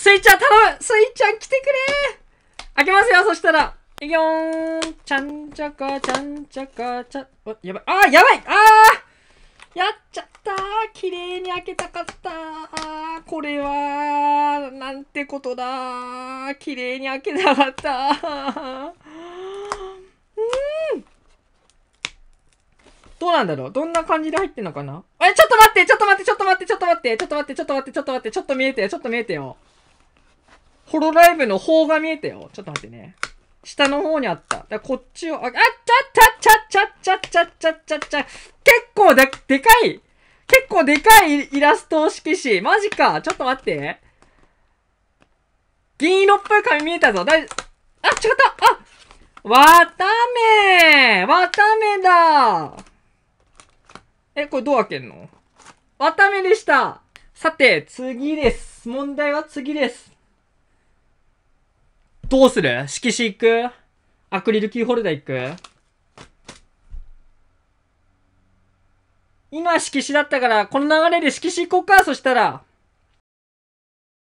スイちゃん頼むスイちゃん来てくれ開けますよそしたらいきよーんちゃんちゃかちゃんちゃかちゃん、お、やばいあーやばいあーやっちゃったー綺麗に開けたかったーこれはなんてことだー綺麗に開けたかったーうんどうなんだろうどんな感じで入ってんのかなえ、ちょっと待ってちょっと待ってちょっと待ってちょっと待ってちょっと待ってちょっと待ってちょっと待ってちょっと見えてよちょっと見えてよホロライブの方が見えたよ。ちょっと待ってね。下の方にあった。だこっちを、あ、あっちゃっちゃっちゃっちゃっちゃっちゃっちゃっちゃっちゃ。結構で、でかい結構でかいイラスト色紙。マジか。ちょっと待って。銀色っぽい紙見えたぞ。だい、あ、違ったあわためわためだえ、これどう開けんのわためでしたさて、次です。問題は次です。どうする色紙行くアクリルキーホルダー行く今色紙だったから、この流れで色紙行こうか、そしたら。